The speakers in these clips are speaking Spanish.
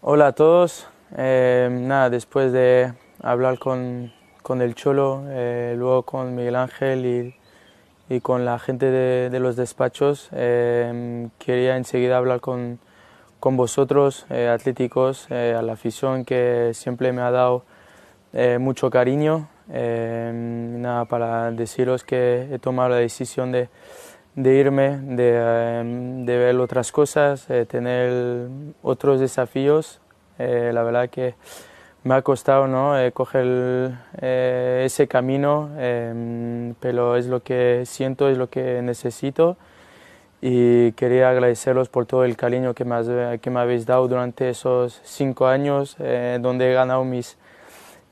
Hola a todos. Em, nada, después de hablar con, con el Cholo, eh, luego con Miguel Ángel y, y con la gente de, los despachos, em, quería enseguida hablar con, con vosotros, eh, atléticos, eh, a la afición que siempre me ha dado mucho cariño. Em, nada, para deciros que he tomado la decisión de de irme, de, em, de ver otras cosas, eh, tener otros desafíos. Eh, la verdad que me ha costado ¿no? Eh, coger ese camino, em, pero es lo que siento, es lo que necesito y quería agradeceros por todo el cariño que me, que me habéis dado durante esos cinco años donde he ganado mis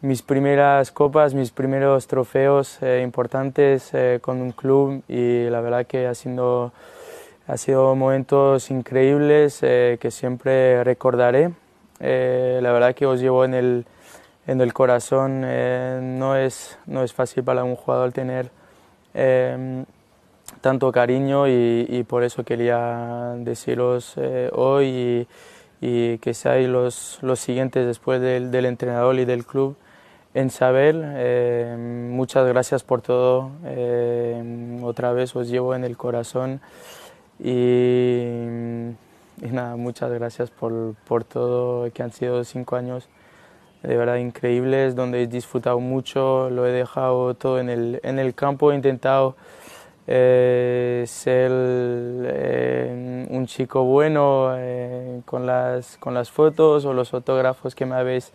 mis primeras copas, mis primeros trofeos eh, importantes eh, con un club y la verdad que ha sido, ha sido momentos increíbles eh, que siempre recordaré. la verdad que os llevo en el, corazón. no, es, no es fácil para un jugador tener em, tanto cariño y, por eso quería deciros hoy y, que seáis los, los siguientes después del entrenador y del club en saber. Eh, muchas gracias por todo. Eh, otra vez os llevo en el corazón. Y, nada, muchas gracias por, por, todo, que han sido cinco años de verdad increíbles, donde he disfrutado mucho, lo he dejado todo en el, en el campo, he intentado eh, ser un chico bueno con, las, con las fotos o los fotógrafos que me habéis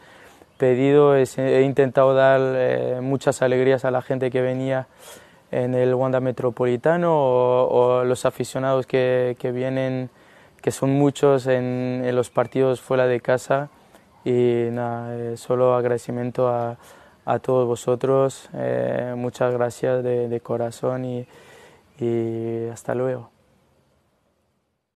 he intentado dar eh, muchas alegrías a la gente que venía en el Wanda Metropolitano o, a los aficionados que, que, vienen, que son muchos en, los partidos fuera de casa. Y nada, eh, solo agradecimiento a, a todos vosotros, eh, muchas gracias de, corazón y hasta luego.